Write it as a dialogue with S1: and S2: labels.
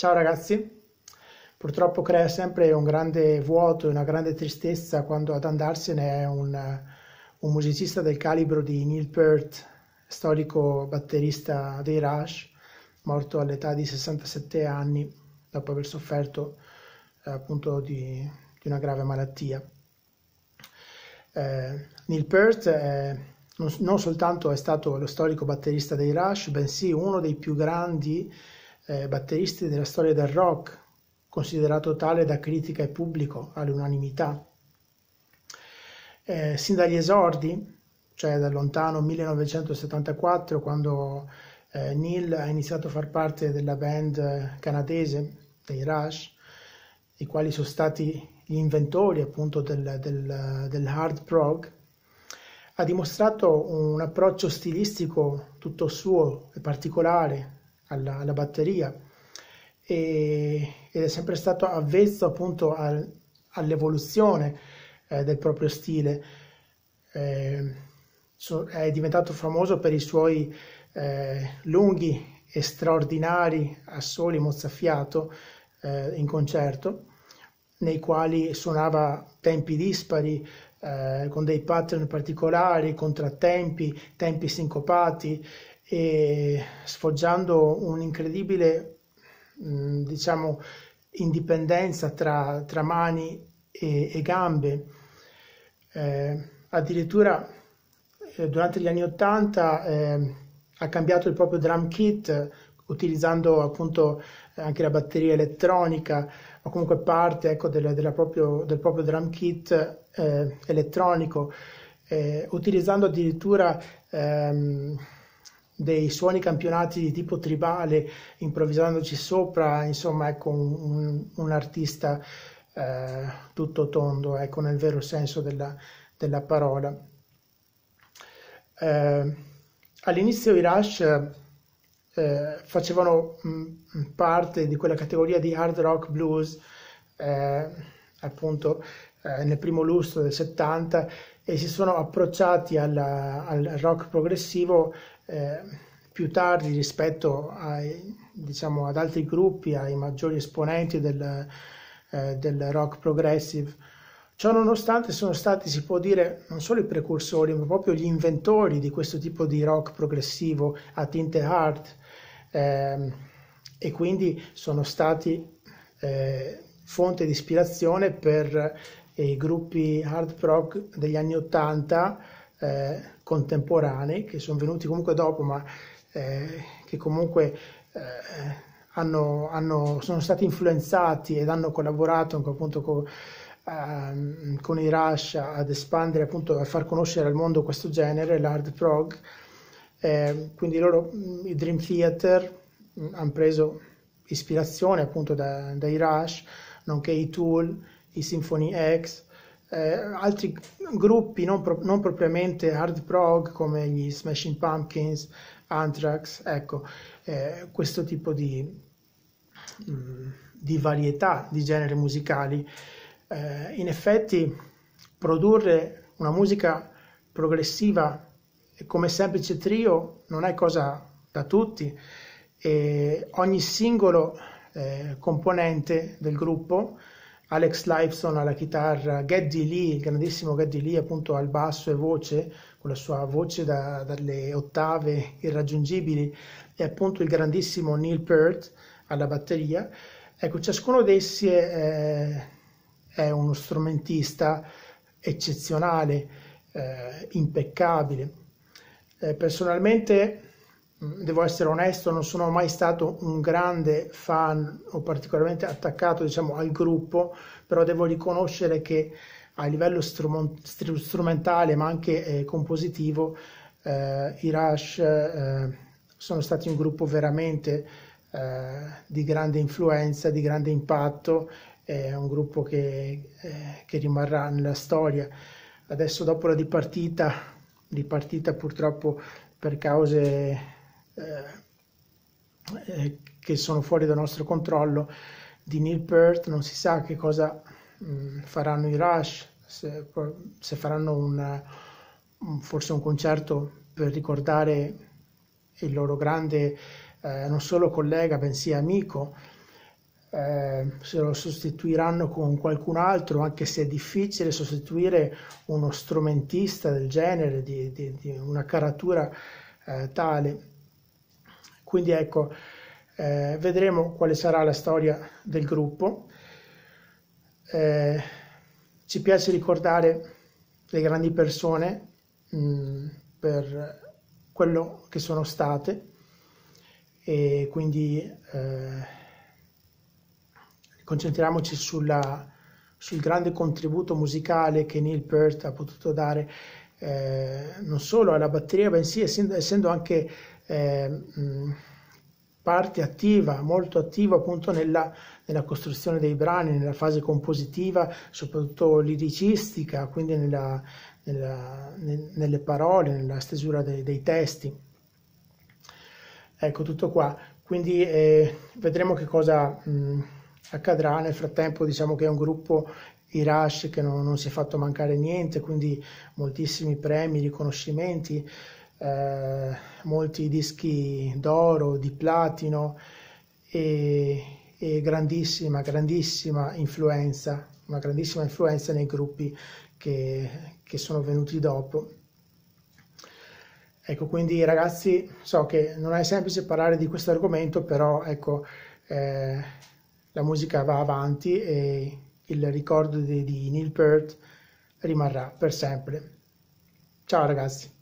S1: Ciao ragazzi, purtroppo crea sempre un grande vuoto e una grande tristezza quando ad andarsene è un, eh, un musicista del calibro di Neil Peart, storico batterista dei Rush, morto all'età di 67 anni dopo aver sofferto eh, appunto di, di una grave malattia. Eh, Neil Peart è, non, non soltanto è stato lo storico batterista dei Rush, bensì uno dei più grandi eh, batteristi della storia del rock, considerato tale da critica e pubblico all'unanimità. Eh, sin dagli esordi, cioè dal lontano 1974, quando eh, Neil ha iniziato a far parte della band canadese dei Rush, i quali sono stati gli inventori appunto del, del, del hard prog, ha dimostrato un approccio stilistico tutto suo e particolare alla, alla batteria e, ed è sempre stato avvezzo appunto al, all'evoluzione eh, del proprio stile. Eh, so, è diventato famoso per i suoi eh, lunghi e straordinari assoli mozzafiato eh, in concerto, nei quali suonava tempi dispari, eh, con dei pattern particolari, contrattempi, tempi sincopati e sfoggiando un'incredibile mm, diciamo, indipendenza tra, tra mani e, e gambe. Eh, addirittura eh, durante gli anni 80 eh, ha cambiato il proprio drum kit utilizzando appunto eh, anche la batteria elettronica o comunque parte ecco, del, della proprio, del proprio drum kit eh, elettronico, eh, utilizzando addirittura ehm, dei suoni campionati di tipo tribale, improvvisandoci sopra, insomma, ecco un, un artista eh, tutto tondo, ecco, nel vero senso della, della parola. Eh, all'inizio i Rush eh, facevano mh, mm, parte di quella categoria di hard rock blues, eh, appunto, eh, nel primo lustro del 70 e si sono approcciati alla, al rock progressivo eh, più tardi rispetto ai, diciamo, ad altri gruppi, ai maggiori esponenti del, eh, del rock progressive. Ciò nonostante sono stati, si può dire, non solo i precursori, ma proprio gli inventori di questo tipo di rock progressivo a tinte hard eh, e quindi sono stati eh, fonte di ispirazione per e i gruppi hard rock degli anni 80 eh, contemporanei che sono venuti comunque dopo ma eh, che comunque eh, hanno, hanno, sono stati influenzati ed hanno collaborato appunto con, ehm, con i Rush ad espandere appunto a far conoscere al mondo questo genere l'hard prog eh, quindi loro i Dream Theater mm, hanno preso ispirazione appunto da, dai Rush nonché i Tool i Symphony X, eh, altri gruppi non, pro- non, propriamente hard prog come gli Smashing Pumpkins, Anthrax, ecco, eh, questo tipo di, mm, di, varietà di generi musicali. Eh, in effetti produrre una musica progressiva come semplice trio non è cosa da tutti e ogni singolo eh, componente del gruppo Alex Lifeson alla chitarra, Geddy Lee, il grandissimo Geddy Lee appunto al basso e voce, con la sua voce da, dalle ottave irraggiungibili, e appunto il grandissimo Neil Peart alla batteria. Ecco, ciascuno di essi è, è uno strumentista eccezionale, eh, impeccabile. Eh, personalmente Mm, devo essere onesto, non sono mai stato un grande fan o particolarmente attaccato diciamo, al gruppo, però devo riconoscere che a livello strumentale ma anche eh, compositivo eh, i Rush eh, sono stati un gruppo veramente eh, di grande influenza, di grande impatto, è un gruppo che, eh, che rimarrà nella storia. Adesso dopo la dipartita, dipartita purtroppo per cause eh, eh, che sono fuori dal nostro controllo di Neil Peart, non si sa che cosa mh, mm, faranno i Rush, se, se faranno un, forse un concerto per ricordare il loro grande eh, non solo collega bensì amico, eh, se lo sostituiranno con qualcun altro, anche se è difficile sostituire uno strumentista del genere, di, di, di una caratura eh, tale. Quindi ecco, eh, vedremo quale sarà la storia del gruppo. Eh, ci piace ricordare le grandi persone mh, mm, per quello che sono state e quindi eh, concentriamoci sulla, sul grande contributo musicale che Neil Peart ha potuto dare eh, non solo alla batteria bensì essendo, essendo anche Ehm, parte attiva, molto attiva appunto nella, nella, costruzione dei brani, nella fase compositiva, soprattutto liricistica, quindi nella, nella, nelle parole, nella stesura dei, dei, testi. Ecco tutto qua, quindi eh, vedremo che cosa mh, accadrà, nel frattempo diciamo che è un gruppo i Rush che non, non si è fatto mancare niente, quindi moltissimi premi, riconoscimenti, eh, molti dischi d'oro, di platino e, e grandissima, grandissima influenza, una grandissima influenza nei gruppi che, che sono venuti dopo. Ecco, quindi ragazzi, so che non è semplice parlare di questo argomento, però ecco, eh, la musica va avanti e il ricordo di, di Neil Peart rimarrà per sempre. Ciao ragazzi!